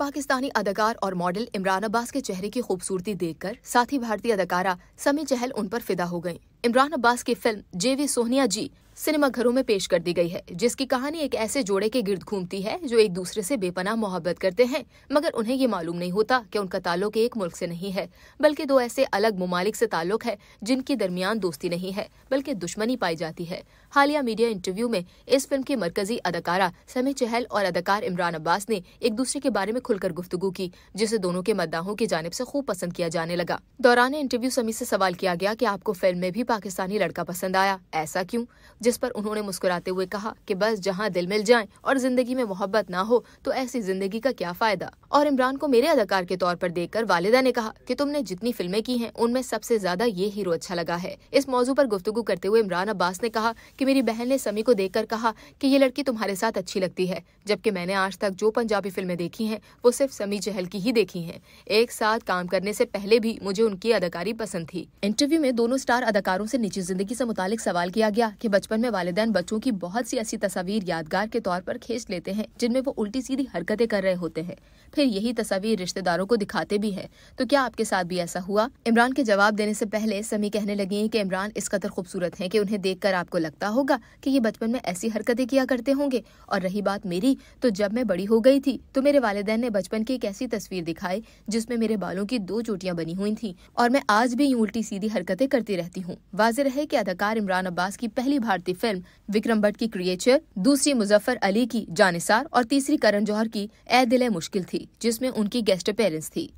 पाकिस्तानी अदाकार और मॉडल इमरान अब्बास के चेहरे की खूबसूरती देखकर साथी भारतीय अदाकारा समी चहल उन पर फिदा हो गयी इमरान अब्बास की फिल्म जेवी सोहनिया जी सिनेमाघरों में पेश कर दी गई है जिसकी कहानी एक ऐसे जोड़े के गिर्द घूमती है जो एक दूसरे से बेपनाह मोहब्बत करते हैं मगर उन्हें ये मालूम नहीं होता कि उनका ताल्लुक एक मुल्क से नहीं है बल्कि दो ऐसे अलग ममालिक से ताल्लुक है जिनके दरमियान दोस्ती नहीं है बल्कि दुश्मनी पाई जाती है हालिया मीडिया इंटरव्यू में इस फिल्म के मरकजी अदाकारा समी चहल और अदाकार इमरान अब्बास ने एक दूसरे के बारे में खुलकर गुफ्तगु की जिसे दोनों के मद्दाहों की जानब ऐसी खूब पसंद किया जाने लगा दौरान इंटरव्यू समी ऐसी सवाल किया गया की आपको फिल्म में भी पाकिस्तानी लड़का पसंद आया ऐसा क्यूँ जिस पर उन्होंने मुस्कुराते हुए कहा कि बस जहां दिल मिल जाए और जिंदगी में मोहब्बत ना हो तो ऐसी जिंदगी का क्या फायदा और इमरान को मेरे अदाकार के तौर पर देखकर वालिदा ने कहा कि तुमने जितनी फिल्में की हैं उनमें सबसे ज्यादा ये हीरो अच्छा लगा है इस मौजू पर गुफ्तगु करते हुए इमरान अब्बास ने कहा कि मेरी बहन ने समी को देखकर कहा कि ये लड़की तुम्हारे साथ अच्छी लगती है जबकि मैंने आज तक जो पंजाबी फिल्में देखी हैं वो सिर्फ समी चहल की ही देखी हैं एक साथ काम करने से पहले भी मुझे उनकी अदाकारी पसंद थी इंटरव्यू में दोनों स्टार अदाकारों से निजी जिंदगी से मुतालिक सवाल किया गया कि बचपन बचपन में वाले बच्चों की बहुत सी ऐसी तस्वीर यादगार के तौर पर खींच लेते हैं जिनमें वो उल्टी सीधी हरकतें कर रहे होते हैं फिर यही तस्वीर रिश्तेदारों को दिखाते भी है तो क्या आपके साथ भी ऐसा हुआ इमरान के जवाब देने से पहले समी कहने लगी कि इमरान इस कदर खूबसूरत हैं कि उन्हें देखकर आपको लगता होगा कि ये बचपन में ऐसी हरकतें किया करते होंगे और रही बात मेरी तो जब मैं बड़ी हो गई थी तो मेरे वालदेन ने बचपन की एक ऐसी तस्वीर दिखाई जिसमें मेरे बालों की दो चोटियां बनी हुई थी और मैं आज भी उल्टी सीधी हरकतें करती रहती हूँ वाजिर है की अदाकार इमरान अब्बास की पहली भारतीय भारतीय फिल्म विक्रम भट्ट की क्रिएचर दूसरी मुजफ्फर अली की जानिसार और तीसरी करण जौहर की ए दिल मुश्किल थी जिसमें उनकी गेस्ट पेरेंट्स थी